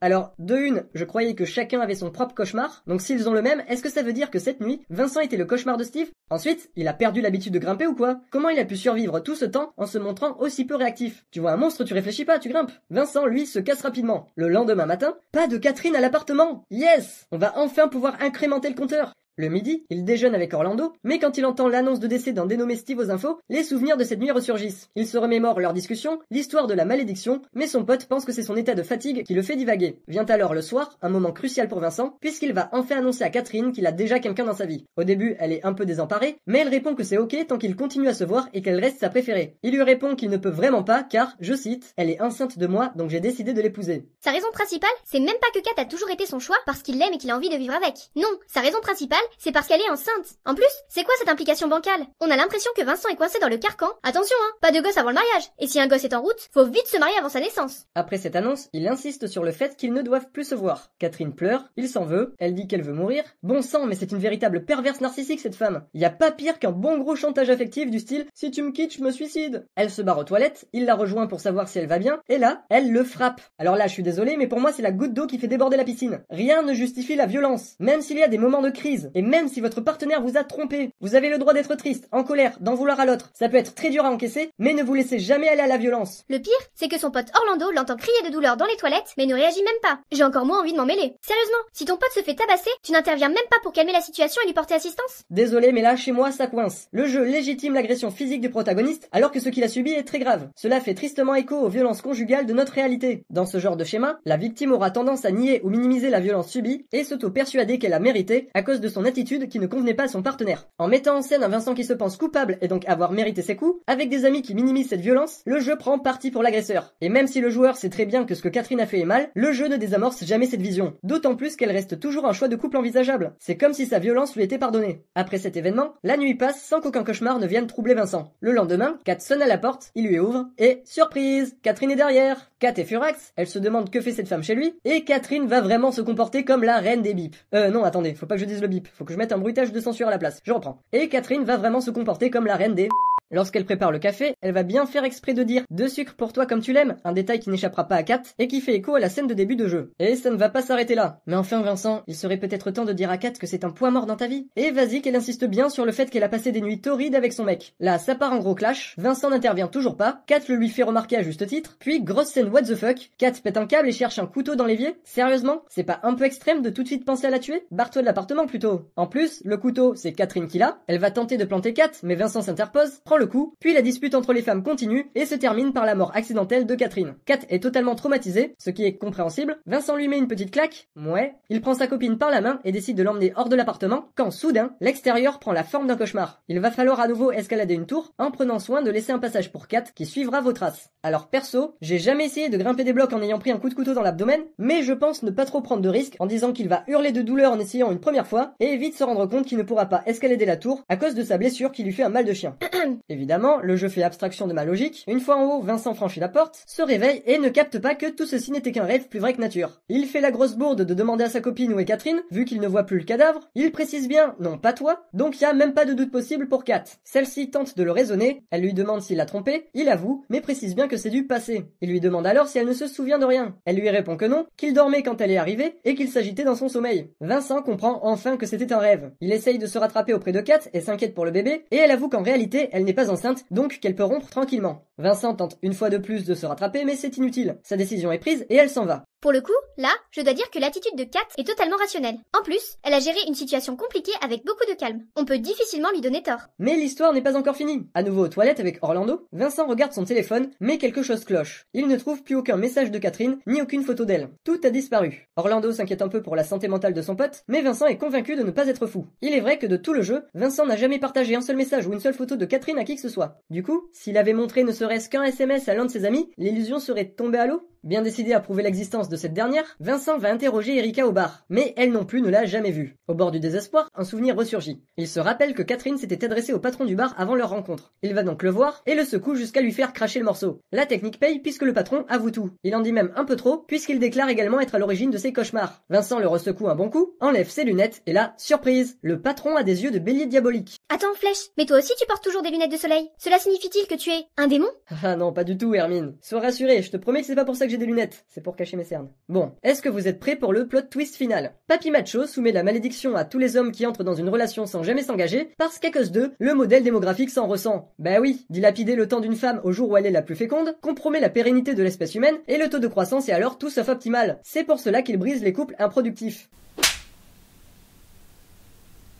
Alors, de une, je croyais que chacun avait son propre cauchemar, donc s'ils ont le même, est-ce que ça veut dire que cette nuit, Vincent était le cauchemar de Steve Ensuite, il a perdu l'habitude de grimper ou quoi Comment il a pu survivre tout ce temps en se montrant aussi peu réactif Tu vois un monstre, tu réfléchis pas, tu grimpes. Vincent, lui, se casse rapidement. Le lendemain matin, pas de Catherine à l'appartement Yes On va enfin pouvoir incrémenter le compteur le midi, il déjeune avec Orlando, mais quand il entend l'annonce de décès d'un dénommé Steve aux infos, les souvenirs de cette nuit ressurgissent. Il se remémore leur discussion, l'histoire de la malédiction, mais son pote pense que c'est son état de fatigue qui le fait divaguer. Vient alors le soir, un moment crucial pour Vincent, puisqu'il va enfin annoncer à Catherine qu'il a déjà quelqu'un dans sa vie. Au début, elle est un peu désemparée, mais elle répond que c'est ok tant qu'il continue à se voir et qu'elle reste sa préférée. Il lui répond qu'il ne peut vraiment pas car, je cite, elle est enceinte de moi donc j'ai décidé de l'épouser. Sa raison principale, c'est même pas que Kat a toujours été son choix parce qu'il l'aime et qu'il a envie de vivre avec. Non, sa raison principale, c'est parce qu'elle est enceinte. En plus, c'est quoi cette implication bancale On a l'impression que Vincent est coincé dans le carcan. Attention, hein, pas de gosse avant le mariage. Et si un gosse est en route, faut vite se marier avant sa naissance. Après cette annonce, il insiste sur le fait qu'ils ne doivent plus se voir. Catherine pleure, il s'en veut, elle dit qu'elle veut mourir. Bon sang, mais c'est une véritable perverse narcissique cette femme. Y a pas pire qu'un bon gros chantage affectif du style si tu me quittes, je me suicide. Elle se barre aux toilettes, il la rejoint pour savoir si elle va bien, et là, elle le frappe. Alors là, je suis désolé, mais pour moi, c'est la goutte d'eau qui fait déborder la piscine. Rien ne justifie la violence, même s'il y a des moments de crise. Et même si votre partenaire vous a trompé, vous avez le droit d'être triste, en colère, d'en vouloir à l'autre. Ça peut être très dur à encaisser, mais ne vous laissez jamais aller à la violence. Le pire, c'est que son pote Orlando l'entend crier de douleur dans les toilettes, mais ne réagit même pas. J'ai encore moins envie de m'en mêler. Sérieusement, si ton pote se fait tabasser, tu n'interviens même pas pour calmer la situation et lui porter assistance Désolé, mais là, chez moi, ça coince. Le jeu légitime l'agression physique du protagoniste, alors que ce qu'il a subi est très grave. Cela fait tristement écho aux violences conjugales de notre réalité. Dans ce genre de schéma, la victime aura tendance à nier ou minimiser la violence subie et s'auto-persuader qu'elle a mérité à cause de son attitude qui ne convenait pas à son partenaire. En mettant en scène un Vincent qui se pense coupable et donc avoir mérité ses coups, avec des amis qui minimisent cette violence, le jeu prend parti pour l'agresseur. Et même si le joueur sait très bien que ce que Catherine a fait est mal, le jeu ne désamorce jamais cette vision. D'autant plus qu'elle reste toujours un choix de couple envisageable. C'est comme si sa violence lui était pardonnée. Après cet événement, la nuit passe sans qu'aucun cauchemar ne vienne troubler Vincent. Le lendemain, Kat sonne à la porte, il lui ouvre, et surprise, Catherine est derrière. Kat et furax, elle se demande que fait cette femme chez lui, et Catherine va vraiment se comporter comme la reine des bips. Euh non, attendez, faut pas que je dise le bip, faut que je mette un bruitage de censure à la place. Je reprends. Et Catherine va vraiment se comporter comme la reine des... Lorsqu'elle prépare le café, elle va bien faire exprès de dire deux sucres pour toi comme tu l'aimes, un détail qui n'échappera pas à Kat et qui fait écho à la scène de début de jeu. Et ça ne va pas s'arrêter là. Mais enfin Vincent, il serait peut-être temps de dire à Kat que c'est un point mort dans ta vie. Et vas-y qu'elle insiste bien sur le fait qu'elle a passé des nuits torrides avec son mec. Là, ça part en gros clash, Vincent n'intervient toujours pas, Kat le lui fait remarquer à juste titre, puis grosse scène what the fuck, Kat pète un câble et cherche un couteau dans l'évier. Sérieusement, c'est pas un peu extrême de tout de suite penser à la tuer Barre-toi de l'appartement plutôt. En plus, le couteau, c'est Catherine qui l'a, elle va tenter de planter Kat, mais Vincent s'interpose, le coup, puis la dispute entre les femmes continue et se termine par la mort accidentelle de Catherine. Kat est totalement traumatisée, ce qui est compréhensible. Vincent lui met une petite claque, ouais. Il prend sa copine par la main et décide de l'emmener hors de l'appartement, quand soudain, l'extérieur prend la forme d'un cauchemar. Il va falloir à nouveau escalader une tour, en prenant soin de laisser un passage pour Kat qui suivra vos traces. Alors perso, j'ai jamais essayé de grimper des blocs en ayant pris un coup de couteau dans l'abdomen, mais je pense ne pas trop prendre de risques en disant qu'il va hurler de douleur en essayant une première fois, et vite se rendre compte qu'il ne pourra pas escalader la tour à cause de sa blessure qui lui fait un mal de chien. Évidemment, le jeu fait abstraction de ma logique. Une fois en haut, Vincent franchit la porte, se réveille et ne capte pas que tout ceci n'était qu'un rêve plus vrai que nature. Il fait la grosse bourde de demander à sa copine où est Catherine, vu qu'il ne voit plus le cadavre. Il précise bien, non pas toi, donc y a même pas de doute possible pour Kat. Celle-ci tente de le raisonner, elle lui demande s'il l'a trompé, il avoue, mais précise bien que c'est du passé. Il lui demande alors si elle ne se souvient de rien. Elle lui répond que non, qu'il dormait quand elle est arrivée et qu'il s'agitait dans son sommeil. Vincent comprend enfin que c'était un rêve. Il essaye de se rattraper auprès de Kat et s'inquiète pour le bébé, et elle avoue qu'en réalité, elle n'est pas enceinte, donc qu'elle peut rompre tranquillement. Vincent tente une fois de plus de se rattraper, mais c'est inutile. Sa décision est prise et elle s'en va. Pour le coup, là, je dois dire que l'attitude de Kat est totalement rationnelle. En plus, elle a géré une situation compliquée avec beaucoup de calme. On peut difficilement lui donner tort. Mais l'histoire n'est pas encore finie. À nouveau aux toilettes avec Orlando, Vincent regarde son téléphone, mais quelque chose cloche. Il ne trouve plus aucun message de Catherine, ni aucune photo d'elle. Tout a disparu. Orlando s'inquiète un peu pour la santé mentale de son pote, mais Vincent est convaincu de ne pas être fou. Il est vrai que de tout le jeu, Vincent n'a jamais partagé un seul message ou une seule photo de Catherine à qui que ce soit. Du coup, s'il avait montré ne serait qu'un SMS à l'un de ses amis, l'illusion serait tombée à l'eau Bien décidé à prouver l'existence de cette dernière, Vincent va interroger Erika au bar, mais elle non plus ne l'a jamais vue. Au bord du désespoir, un souvenir ressurgit. Il se rappelle que Catherine s'était adressée au patron du bar avant leur rencontre. Il va donc le voir et le secoue jusqu'à lui faire cracher le morceau. La technique paye puisque le patron avoue tout. Il en dit même un peu trop puisqu'il déclare également être à l'origine de ses cauchemars. Vincent le ressecoue un bon coup, enlève ses lunettes et là, surprise, le patron a des yeux de bélier diabolique. Attends, Flèche, mais toi aussi tu portes toujours des lunettes de soleil. Cela signifie-t-il que tu es un démon ah non, pas du tout, Hermine. Sois rassurée, je te promets que c'est pas pour ça que j'ai des lunettes. C'est pour cacher mes cernes. Bon, est-ce que vous êtes prêts pour le plot twist final Papy Macho soumet la malédiction à tous les hommes qui entrent dans une relation sans jamais s'engager, parce qu'à cause d'eux, le modèle démographique s'en ressent. Bah oui, dilapider le temps d'une femme au jour où elle est la plus féconde compromet la pérennité de l'espèce humaine, et le taux de croissance est alors tout sauf optimal. C'est pour cela qu'il brise les couples improductifs.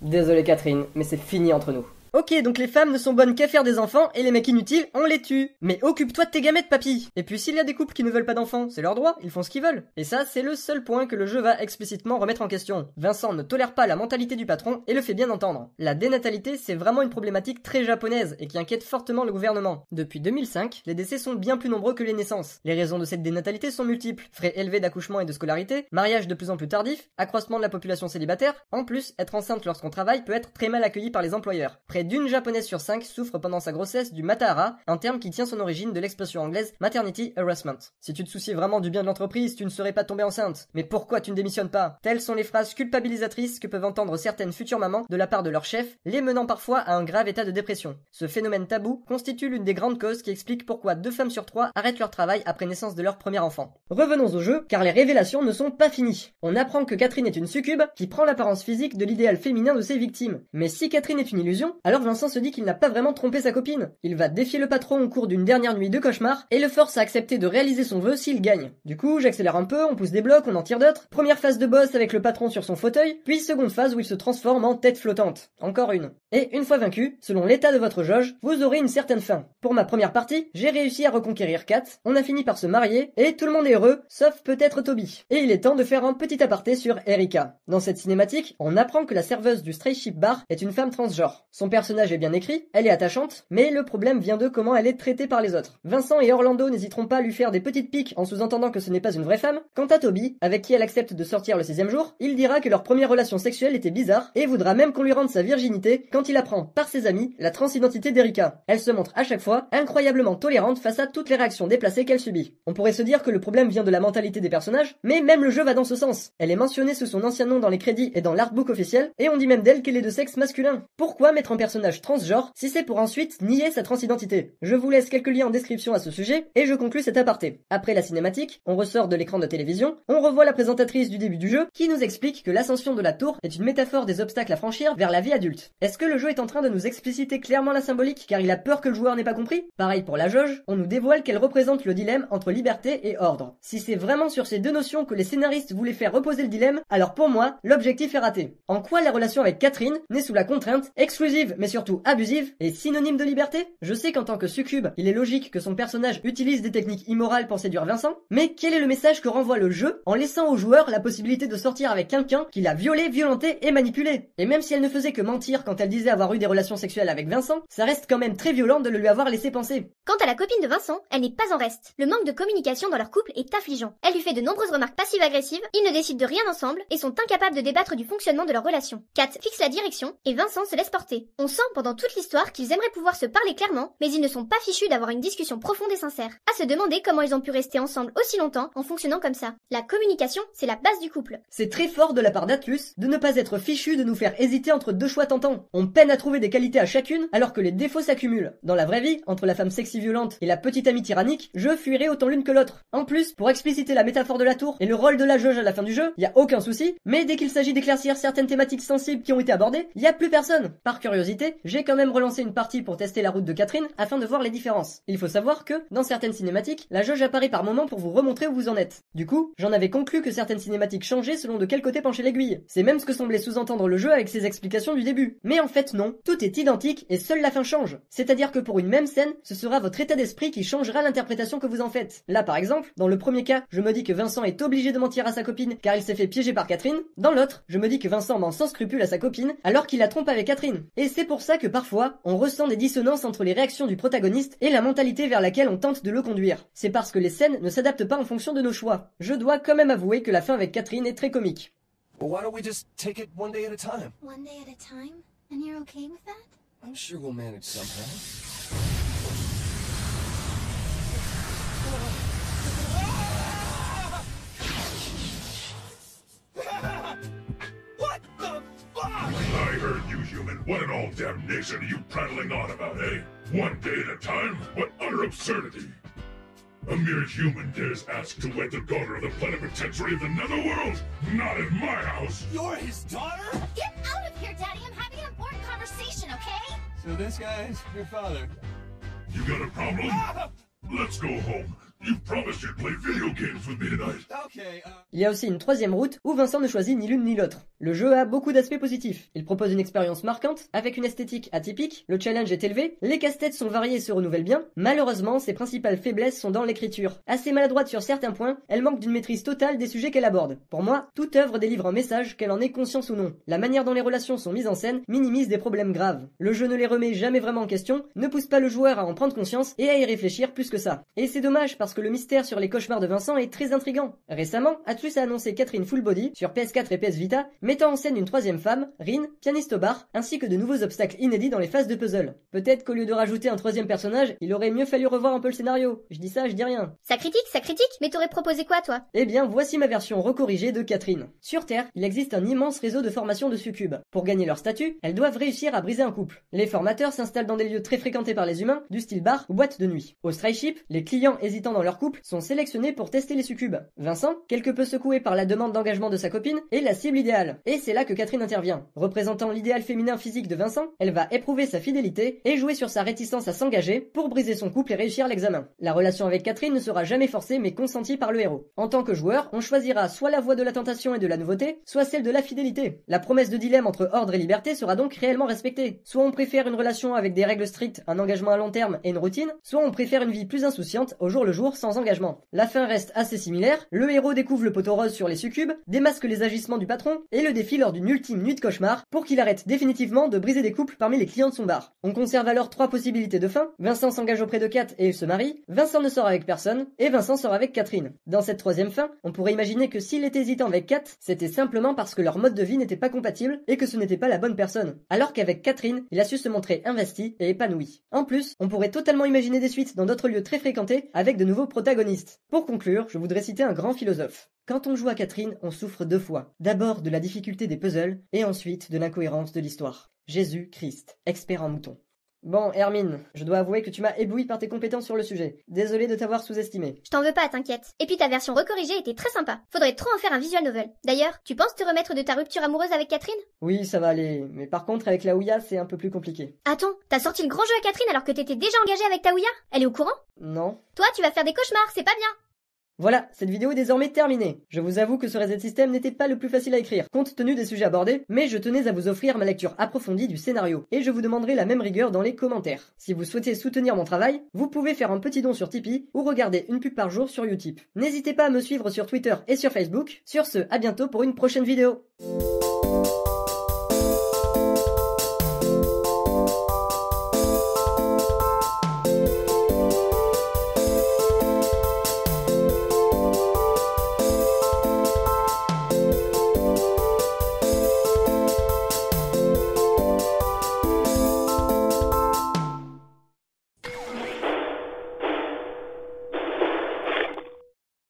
Désolé Catherine, mais c'est fini entre nous. Ok, donc les femmes ne sont bonnes qu'à faire des enfants et les mecs inutiles, on les tue. Mais occupe-toi de tes gamètes, papy. Et puis s'il y a des couples qui ne veulent pas d'enfants, c'est leur droit, ils font ce qu'ils veulent. Et ça, c'est le seul point que le jeu va explicitement remettre en question. Vincent ne tolère pas la mentalité du patron et le fait bien entendre. La dénatalité, c'est vraiment une problématique très japonaise et qui inquiète fortement le gouvernement. Depuis 2005, les décès sont bien plus nombreux que les naissances. Les raisons de cette dénatalité sont multiples frais élevés d'accouchement et de scolarité, mariage de plus en plus tardif, accroissement de la population célibataire. En plus, être enceinte lorsqu'on travaille peut être très mal accueilli par les employeurs d'une japonaise sur cinq souffre pendant sa grossesse du matara, un terme qui tient son origine de l'expression anglaise maternity harassment. Si tu te soucies vraiment du bien de l'entreprise, tu ne serais pas tombée enceinte. Mais pourquoi tu ne démissionnes pas Telles sont les phrases culpabilisatrices que peuvent entendre certaines futures mamans de la part de leur chef, les menant parfois à un grave état de dépression. Ce phénomène tabou constitue l'une des grandes causes qui explique pourquoi deux femmes sur trois arrêtent leur travail après naissance de leur premier enfant. Revenons au jeu, car les révélations ne sont pas finies. On apprend que Catherine est une succube qui prend l'apparence physique de l'idéal féminin de ses victimes. Mais si Catherine est une illusion, alors Vincent se dit qu'il n'a pas vraiment trompé sa copine. Il va défier le patron au cours d'une dernière nuit de cauchemar et le force à accepter de réaliser son vœu s'il gagne. Du coup, j'accélère un peu, on pousse des blocs, on en tire d'autres. Première phase de boss avec le patron sur son fauteuil, puis seconde phase où il se transforme en tête flottante. Encore une. Et une fois vaincu, selon l'état de votre jauge, vous aurez une certaine fin. Pour ma première partie, j'ai réussi à reconquérir Kat, on a fini par se marier et tout le monde est heureux, sauf peut-être Toby. Et il est temps de faire un petit aparté sur Erika. Dans cette cinématique, on apprend que la serveuse du Stray Ship Bar est une femme transgenre. Son père personnage est bien écrit, elle est attachante, mais le problème vient de comment elle est traitée par les autres. Vincent et Orlando n'hésiteront pas à lui faire des petites piques en sous-entendant que ce n'est pas une vraie femme. Quant à Toby, avec qui elle accepte de sortir le sixième jour, il dira que leur première relation sexuelle était bizarre et voudra même qu'on lui rende sa virginité quand il apprend par ses amis la transidentité d'Erika. Elle se montre à chaque fois incroyablement tolérante face à toutes les réactions déplacées qu'elle subit. On pourrait se dire que le problème vient de la mentalité des personnages, mais même le jeu va dans ce sens. Elle est mentionnée sous son ancien nom dans les crédits et dans l'artbook officiel, et on dit même d'elle qu'elle est de sexe masculin. Pourquoi mettre en personnage transgenre si c'est pour ensuite nier sa transidentité. Je vous laisse quelques liens en description à ce sujet et je conclus cet aparté. Après la cinématique, on ressort de l'écran de télévision, on revoit la présentatrice du début du jeu qui nous explique que l'ascension de la tour est une métaphore des obstacles à franchir vers la vie adulte. Est-ce que le jeu est en train de nous expliciter clairement la symbolique car il a peur que le joueur n'ait pas compris Pareil pour la jauge, on nous dévoile qu'elle représente le dilemme entre liberté et ordre. Si c'est vraiment sur ces deux notions que les scénaristes voulaient faire reposer le dilemme, alors pour moi, l'objectif est raté. En quoi la relation avec Catherine, née sous la contrainte exclusive mais surtout abusive, et synonyme de liberté Je sais qu'en tant que succube, il est logique que son personnage utilise des techniques immorales pour séduire Vincent, mais quel est le message que renvoie le jeu en laissant au joueur la possibilité de sortir avec quelqu'un qu'il a violé, violenté et manipulé Et même si elle ne faisait que mentir quand elle disait avoir eu des relations sexuelles avec Vincent, ça reste quand même très violent de le lui avoir laissé penser. Quant à la copine de Vincent, elle n'est pas en reste. Le manque de communication dans leur couple est affligeant. Elle lui fait de nombreuses remarques passives-agressives, ils ne décident de rien ensemble et sont incapables de débattre du fonctionnement de leur relation. Kat fixe la direction et Vincent se laisse porter. On sent pendant toute l'histoire qu'ils aimeraient pouvoir se parler clairement, mais ils ne sont pas fichus d'avoir une discussion profonde et sincère. À se demander comment ils ont pu rester ensemble aussi longtemps en fonctionnant comme ça. La communication, c'est la base du couple. C'est très fort de la part d'Atlus de ne pas être fichu de nous faire hésiter entre deux choix tentants. On peine à trouver des qualités à chacune alors que les défauts s'accumulent. Dans la vraie vie, entre la femme sexy violente et la petite amie tyrannique, je fuirais autant l'une que l'autre. En plus, pour expliciter la métaphore de la tour et le rôle de la juge à la fin du jeu, il y a aucun souci, mais dès qu'il s'agit d'éclaircir certaines thématiques sensibles qui ont été abordées, il y a plus personne. Par curiosité, j'ai quand même relancé une partie pour tester la route de Catherine afin de voir les différences. Il faut savoir que, dans certaines cinématiques, la jauge apparaît par moments pour vous remontrer où vous en êtes. Du coup, j'en avais conclu que certaines cinématiques changeaient selon de quel côté pencher l'aiguille. C'est même ce que semblait sous-entendre le jeu avec ses explications du début. Mais en fait non, tout est identique et seule la fin change. C'est-à-dire que pour une même scène, ce sera votre état d'esprit qui changera l'interprétation que vous en faites. Là par exemple, dans le premier cas, je me dis que Vincent est obligé de mentir à sa copine car il s'est fait piéger par Catherine. Dans l'autre, je me dis que Vincent ment sans scrupule à sa copine alors qu'il la trompe avec Catherine. Et c'est pour ça que parfois, on ressent des dissonances entre les réactions du protagoniste et la mentalité vers laquelle on tente de le conduire. C'est parce que les scènes ne s'adaptent pas en fonction de nos choix. Je dois quand même avouer que la fin avec Catherine est très comique. Gentlemen, what in all damnation are you prattling on about, eh? One day at a time? What utter absurdity! A mere human dares ask to wed the daughter of the plenipotentiary of the netherworld? Not in my house! You're his daughter? Get out of here, Daddy! I'm having an important conversation, okay? So this guy's your father. You got a problem? Ah! Let's go home. Uh, Il y a aussi une troisième route où Vincent ne choisit ni l'une ni l'autre. Le jeu a beaucoup d'aspects positifs. Il propose une expérience marquante, avec une esthétique atypique, le challenge est élevé, les casse-têtes sont variés et se renouvellent bien. Malheureusement, ses principales faiblesses sont dans l'écriture. Assez maladroite sur certains points, elle manque d'une maîtrise totale des sujets qu'elle aborde. Pour moi, toute œuvre délivre un message, qu'elle en ait conscience ou non. La manière dont les relations sont mises en scène minimise des problèmes graves. Le jeu ne les remet jamais vraiment en question, ne pousse pas le joueur à en prendre conscience et à y réfléchir plus que ça. Et c'est dommage parce que le mystère sur les cauchemars de Vincent est très intrigant. Récemment, Atlus a annoncé Catherine Fullbody sur PS4 et PS Vita, mettant en scène une troisième femme, Rin, pianiste au bar, ainsi que de nouveaux obstacles inédits dans les phases de puzzle. Peut-être qu'au lieu de rajouter un troisième personnage, il aurait mieux fallu revoir un peu le scénario. Je dis ça, je dis rien. Ça critique, ça critique, mais t'aurais proposé quoi toi Eh bien, voici ma version recorrigée de Catherine. Sur Terre, il existe un immense réseau de formations de succubes. Pour gagner leur statut, elles doivent réussir à briser un couple. Les formateurs s'installent dans des lieux très fréquentés par les humains, du style bar ou boîte de nuit. Au strike Ship, les clients hésitant leur couple sont sélectionnés pour tester les succubes. Vincent, quelque peu secoué par la demande d'engagement de sa copine, est la cible idéale. Et c'est là que Catherine intervient. Représentant l'idéal féminin physique de Vincent, elle va éprouver sa fidélité et jouer sur sa réticence à s'engager pour briser son couple et réussir l'examen. La relation avec Catherine ne sera jamais forcée mais consentie par le héros. En tant que joueur, on choisira soit la voie de la tentation et de la nouveauté, soit celle de la fidélité. La promesse de dilemme entre ordre et liberté sera donc réellement respectée. Soit on préfère une relation avec des règles strictes, un engagement à long terme et une routine, soit on préfère une vie plus insouciante au jour le jour sans engagement. La fin reste assez similaire, le héros découvre le poteau rose sur les succubes, démasque les agissements du patron et le défie lors d'une ultime nuit de cauchemar pour qu'il arrête définitivement de briser des couples parmi les clients de son bar. On conserve alors trois possibilités de fin, Vincent s'engage auprès de Kat et se marie, Vincent ne sort avec personne et Vincent sort avec Catherine. Dans cette troisième fin, on pourrait imaginer que s'il était hésitant avec Kat, c'était simplement parce que leur mode de vie n'était pas compatible et que ce n'était pas la bonne personne, alors qu'avec Catherine, il a su se montrer investi et épanoui. En plus, on pourrait totalement imaginer des suites dans d'autres lieux très fréquentés avec de nouveaux protagonistes. Pour conclure, je voudrais citer un grand philosophe. Quand on joue à Catherine, on souffre deux fois. D'abord de la difficulté des puzzles et ensuite de l'incohérence de l'histoire. Jésus Christ, expert en moutons. Bon, Hermine, je dois avouer que tu m'as ébloui par tes compétences sur le sujet. Désolé de t'avoir sous-estimé. Je t'en veux pas, t'inquiète. Et puis ta version recorrigée était très sympa. Faudrait trop en faire un visual novel. D'ailleurs, tu penses te remettre de ta rupture amoureuse avec Catherine Oui, ça va aller. Mais par contre, avec la Ouya, c'est un peu plus compliqué. Attends, t'as sorti le grand jeu à Catherine alors que t'étais déjà engagée avec ta Ouya Elle est au courant Non. Toi, tu vas faire des cauchemars, c'est pas bien. Voilà, cette vidéo est désormais terminée. Je vous avoue que ce reset système n'était pas le plus facile à écrire, compte tenu des sujets abordés, mais je tenais à vous offrir ma lecture approfondie du scénario, et je vous demanderai la même rigueur dans les commentaires. Si vous souhaitez soutenir mon travail, vous pouvez faire un petit don sur Tipeee ou regarder une pub par jour sur Utip. N'hésitez pas à me suivre sur Twitter et sur Facebook. Sur ce, à bientôt pour une prochaine vidéo.